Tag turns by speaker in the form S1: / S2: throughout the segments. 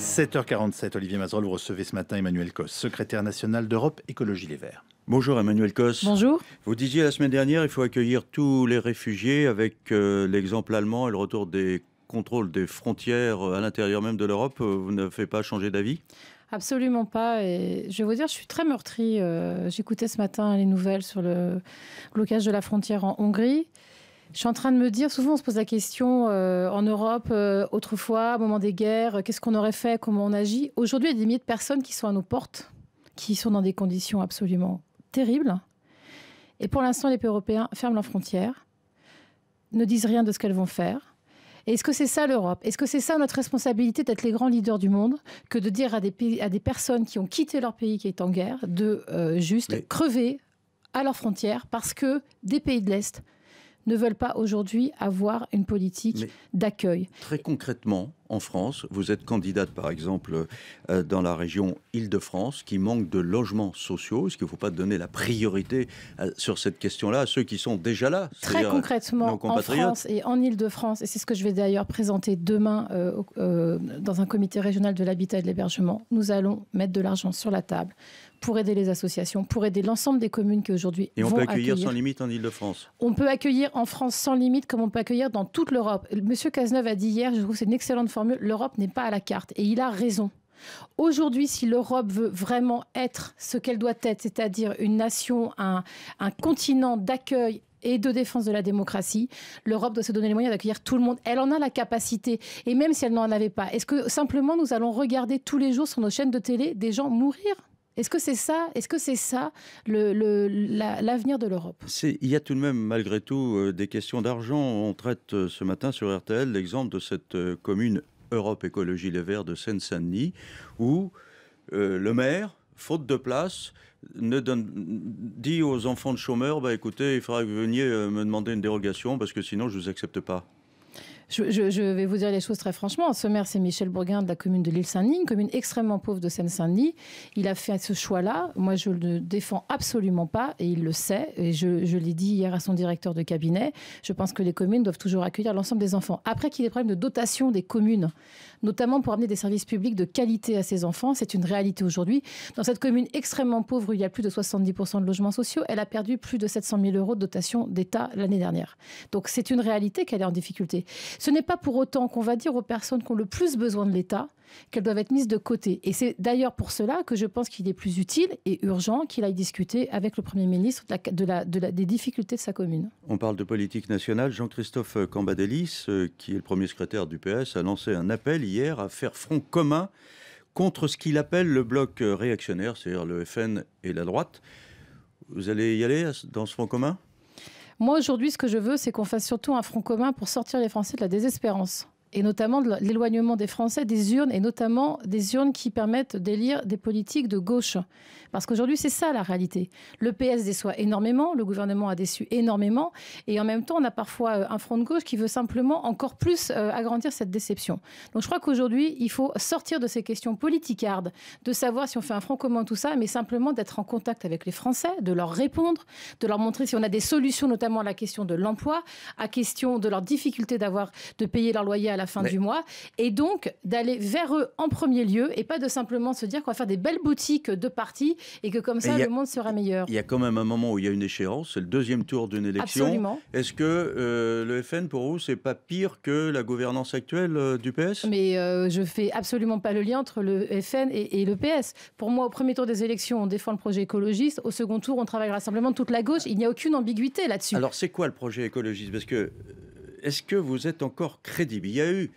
S1: 7h47, Olivier Mazerolle, vous recevez ce matin Emmanuel Cos, secrétaire national d'Europe Écologie Les Verts. Bonjour Emmanuel Cos. Bonjour. Vous disiez la semaine dernière, il faut accueillir tous les réfugiés avec euh, l'exemple allemand et le retour des contrôles des frontières euh, à l'intérieur même de l'Europe. Euh, vous ne faites pas changer d'avis
S2: Absolument pas. Et je vais vous dire, je suis très meurtrie. J'écoutais ce matin les nouvelles sur le blocage de la frontière en Hongrie. Je suis en train de me dire, souvent on se pose la question euh, en Europe, euh, autrefois, au moment des guerres, euh, qu'est-ce qu'on aurait fait, comment on agit. Aujourd'hui, il y a des milliers de personnes qui sont à nos portes, qui sont dans des conditions absolument terribles. Et pour l'instant, les pays européens ferment leurs frontières, ne disent rien de ce qu'elles vont faire. Est-ce que c'est ça l'Europe Est-ce que c'est ça notre responsabilité d'être les grands leaders du monde que de dire à des, personnes qui ont quitté leur pays qui est en guerre de juste crever à leurs frontières parce que des pays de l'Est ne veulent pas aujourd'hui avoir une politique d'accueil.
S1: Très concrètement, en France, vous êtes candidate par exemple euh, dans la région Île-de-France qui manque de logements sociaux. Est-ce qu'il ne faut pas donner la priorité euh, sur cette question-là à ceux qui sont déjà là Très concrètement, en France
S2: et en Île-de-France, et c'est ce que je vais d'ailleurs présenter demain euh, dans un comité régional de l'habitat et de l'hébergement, nous allons mettre de l'argent sur la table pour aider les associations, pour aider l'ensemble des communes qui aujourd'hui Et on peut accueillir, sans limite
S1: en Ile-de-France
S2: On peut accueillir en France sans limite comme on peut accueillir dans toute l'Europe. Monsieur Cazeneuve a dit hier, je trouve c'est une excellente formule, l'Europe n'est pas à la carte. Et il a raison. Aujourd'hui, si l'Europe veut vraiment être ce qu'elle doit être, c'est-à-dire une nation, un, un continent d'accueil et de défense de la démocratie. L'Europe doit se donner les moyens d'accueillir tout le monde. Elle en a la capacité. Et même si elle n'en avait pas, est-ce que simplement nous allons regarder tous les jours sur nos chaînes de télé des gens mourir est-ce que c'est ça, est-ce que c'est ça l'avenir le, de l'Europe
S1: Il y a tout de même, malgré tout, euh, des questions d'argent. On traite euh, ce matin sur RTL l'exemple de cette euh, commune Europe Écologie Les Verts de Seine-Saint-Denis, où le maire, faute de place, ne donne, dit aux enfants de chômeurs, bah, écoutez, il faudra que vous veniez me demander une dérogation, parce que sinon je ne vous accepte pas.
S2: Je, vais vous dire les choses très franchement. Ce maire, c'est Michel Bourguin de la commune de l'île Saint-Denis, commune extrêmement pauvre de Seine-Saint-Denis. Il a fait ce choix-là. Moi, je ne le défends absolument pas et il le sait. Et je, je l'ai dit hier à son directeur de cabinet. Je pense que les communes doivent toujours accueillir l'ensemble des enfants. Après qu'il y ait des problèmes de dotation des communes, notamment pour amener des services publics de qualité à ces enfants, c'est une réalité aujourd'hui. Dans cette commune extrêmement pauvre, où il y a plus de 70% de logements sociaux. Elle a perdu plus de 700 000 euros de dotation d'État l'année dernière. Donc, c'est une réalité qu'elle est en difficulté. Ce n'est pas pour autant qu'on va dire aux personnes qui ont le plus besoin de l'État qu'elles doivent être mises de côté. Et c'est d'ailleurs pour cela que je pense qu'il est plus utile et urgent qu'il aille discuter avec le Premier ministre des difficultés de sa commune.
S1: On parle de politique nationale. Jean-Christophe Cambadélis, euh, qui est le premier secrétaire du PS, a lancé un appel hier à faire front commun contre ce qu'il appelle le bloc réactionnaire, c'est-à-dire le FN et la droite. Vous allez y aller dans ce front commun
S2: moi, aujourd'hui, ce que je veux, c'est qu'on fasse surtout un front commun pour sortir les Français de la désespérance et notamment de l'éloignement des Français des urnes, et notamment des urnes qui permettent d'élire des politiques de gauche. Parce qu'aujourd'hui, c'est ça la réalité. Le PS déçoit énormément, le gouvernement a déçu énormément, et en même temps, on a parfois euh, un front de gauche qui veut simplement encore plus euh, agrandir cette déception. Donc je crois qu'aujourd'hui, il faut sortir de ces questions politicardes, de savoir si on fait un front commun, tout ça, mais simplement d'être en contact avec les Français, de leur répondre, de leur montrer si on a des solutions, notamment à la question de l'emploi, à question de leur difficulté d'avoir de payer leur loyer à fin du mois. Et donc, d'aller vers eux en premier lieu et pas de simplement se dire qu'on va faire des belles boutiques de partis et que comme ça, le monde sera meilleur. Il
S1: y a quand même un moment où il y a une échéance, c'est le deuxième tour d'une élection. Est-ce que euh, le FN, pour vous, c'est pas pire que la gouvernance actuelle euh, du PS
S2: Mais euh, je fais absolument pas le lien entre le FN et, le PS. Pour moi, au premier tour des élections, on défend le projet écologiste. Au second tour, on travaille simplement rassemblement toute la gauche. Ah. Il n'y a aucune ambiguïté là-dessus.
S1: Alors, c'est quoi le projet écologiste Parce que est-ce que vous êtes encore crédible Il y a eu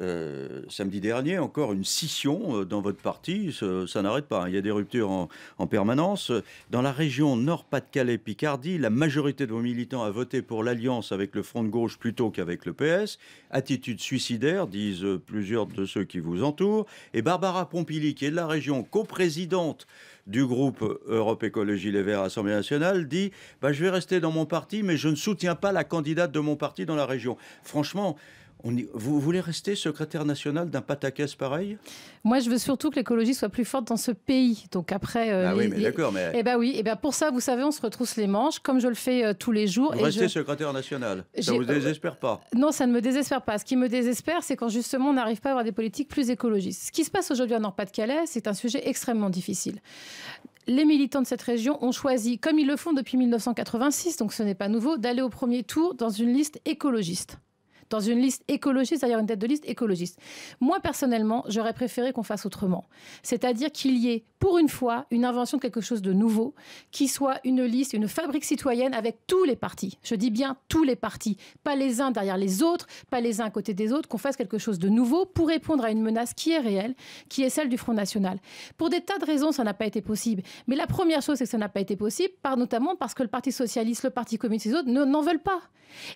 S1: euh, samedi dernier, encore une scission euh, dans votre parti. Ça, n'arrête pas. Hein. Il y a des ruptures en, permanence. Dans la région Nord-Pas-de-Calais-Picardie, la majorité de vos militants a voté pour l'alliance avec le Front de gauche plutôt qu'avec le PS. Attitude suicidaire, disent euh, plusieurs de ceux qui vous entourent. Et Barbara Pompili, qui est de la région coprésidente du groupe Europe Écologie Les Verts Assemblée nationale dit bah, Je vais rester dans mon parti, mais je ne soutiens pas la candidate de mon parti dans la région. Franchement, vous voulez rester secrétaire national d'un pataquès pareil
S2: Moi, je veux surtout que l'écologie soit plus forte dans ce pays. Donc après. ah oui, mais d'accord, Eh bien bah oui, et eh ben bah pour ça, vous savez, on se retrousse les manches, comme je le fais euh, tous les jours. et restez
S1: secrétaire national. Ça ne vous euh, désespère pas
S2: Non, ça ne me désespère pas. Ce qui me désespère, c'est quand justement on n'arrive pas à avoir des politiques plus écologistes. Ce qui se passe aujourd'hui en Nord-Pas-de-Calais, c'est un sujet extrêmement difficile les militants de cette région ont choisi, comme ils le font depuis 1986, donc ce n'est pas nouveau, d'aller au premier tour dans une liste écologiste dans une liste écologiste, c'est-à-dire une tête de liste écologiste. Moi, personnellement, j'aurais préféré qu'on fasse autrement. C'est-à-dire qu'il y ait, pour une fois, une invention de quelque chose de nouveau, qui soit une liste, une fabrique citoyenne avec tous les partis. Je dis bien tous les partis, pas les uns derrière les autres, pas les uns à côté des autres, qu'on fasse quelque chose de nouveau pour répondre à une menace qui est réelle, qui est celle du Front National. Pour des tas de raisons, ça n'a pas été possible. Mais la première chose, c'est que ça n'a pas été possible, par notamment parce que le Parti Socialiste, le Parti Communiste et les autres n'en veulent pas.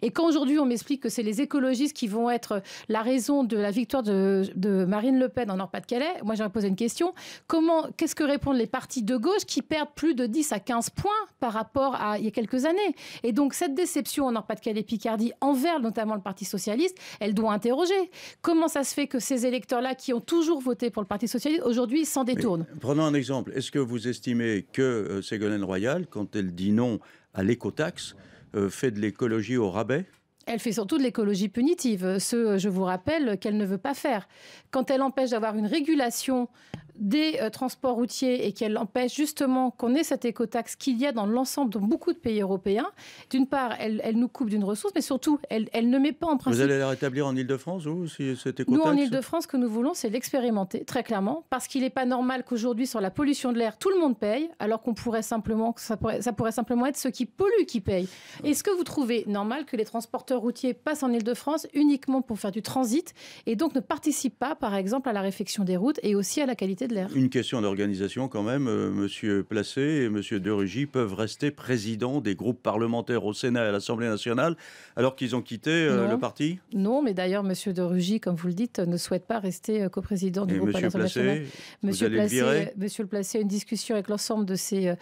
S2: Et quand aujourd'hui on m'explique que c'est les écologistes qui vont être la raison de la victoire de, Marine Le Pen en Nord-Pas-de-Calais, moi j'aurais posé une question. Comment, qu'est-ce que répondent les partis de gauche qui perdent plus de 10 à 15 points par rapport à il y a quelques années Et donc cette déception en Nord-Pas-de-Calais Picardie envers notamment le Parti socialiste, elle doit interroger. Comment ça se fait que ces électeurs-là qui ont toujours voté pour le Parti socialiste aujourd'hui s'en détournent
S1: Prenons un exemple. Est-ce que vous estimez que euh, Ségolène Royal, quand elle dit non à l'écotaxe, euh, fait de l'écologie au rabais
S2: elle fait surtout de l'écologie punitive, ce, je vous rappelle, qu'elle ne veut pas faire. Quand elle empêche d'avoir une régulation des euh, transports routiers et qu'elle empêche justement qu'on ait cette écotaxe qu'il y a dans l'ensemble de beaucoup de pays européens. D'une part, elle, nous coupe d'une ressource, mais surtout, elle, ne met pas en principe... Vous allez
S1: la rétablir en Ile-de-France, ou si cette écotaxe Nous, en Ile-de-France,
S2: ce que nous voulons, c'est l'expérimenter, très clairement, parce qu'il n'est pas normal qu'aujourd'hui, sur la pollution de l'air, tout le monde paye, alors qu'on pourrait simplement, ça pourrait, ça pourrait simplement être ceux qui polluent qui payent. Est-ce que vous trouvez normal que les transporteurs routiers passent en Ile-de-France uniquement pour faire du transit et donc ne participent pas, par exemple, à la réfection des routes et aussi à la qualité
S1: une question d'organisation quand même. Euh, monsieur Placé et Monsieur de Rugy peuvent rester présidents des groupes parlementaires au Sénat et à l'Assemblée nationale alors qu'ils ont quitté euh, le parti
S2: Non, mais d'ailleurs Monsieur de Rugy, comme vous le dites, ne souhaite pas rester euh, coprésident du groupe Monsieur Placé, Monsieur Placé, une discussion avec l'ensemble de ses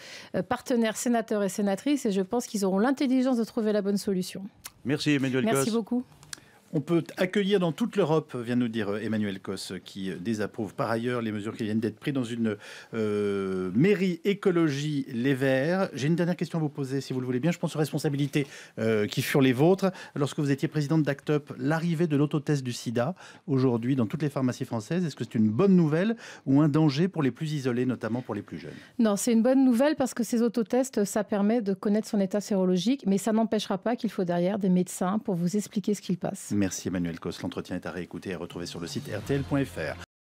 S2: partenaires sénateurs et sénatrices et je pense qu'ils auront l'intelligence de trouver la bonne solution.
S1: Merci Emmanuel. Merci beaucoup. On peut accueillir dans toute l'Europe, vient nous dire euh, Emmanuel Cos, euh, qui euh, désapprouve par ailleurs les mesures qui viennent d'être prises dans une mairie écologie Les Verts. J'ai une dernière question à vous poser, si vous le voulez bien. Je pense aux responsabilités qui furent les vôtres. Lorsque vous étiez présidente d'ACT l'arrivée de l'autotest du sida, aujourd'hui dans toutes les pharmacies françaises, est-ce que c'est une bonne nouvelle ou un danger pour les plus isolés, notamment pour les plus jeunes
S2: Non, c'est une bonne nouvelle parce que ces autotests, ça permet de connaître son état sérologique, mais ça n'empêchera pas qu'il faut derrière des médecins pour vous expliquer ce qu'il passe.
S1: Merci Emmanuel Cos. L'entretien est à réécouter et à retrouver sur le site rtl.fr.